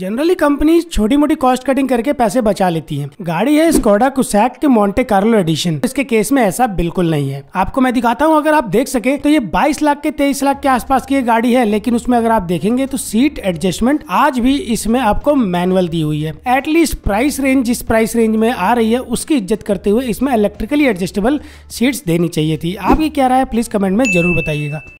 Generally companies छोटी मोटी cost cutting करके पैसे बचा लेती हैं। गाड़ी है स्कोडा कुसैक के मोन्टे कार्लो एडिशन इसके केस में ऐसा बिल्कुल नहीं है आपको मैं दिखाता हूँ अगर आप देख सके तो ये 22 लाख के 23 लाख के आसपास की गाड़ी है लेकिन उसमें अगर आप देखेंगे तो सीट एडजस्टमेंट आज भी इसमें आपको मैनुअल दी हुई है एटलीस्ट प्राइस रेंज जिस प्राइस रेंज में आ रही है उसकी इज्जत करते हुए इसमें इलेक्ट्रिकली एडजस्टेबल सीट देनी चाहिए थी आपकी क्या राय प्लीज कमेंट में जरूर बताइएगा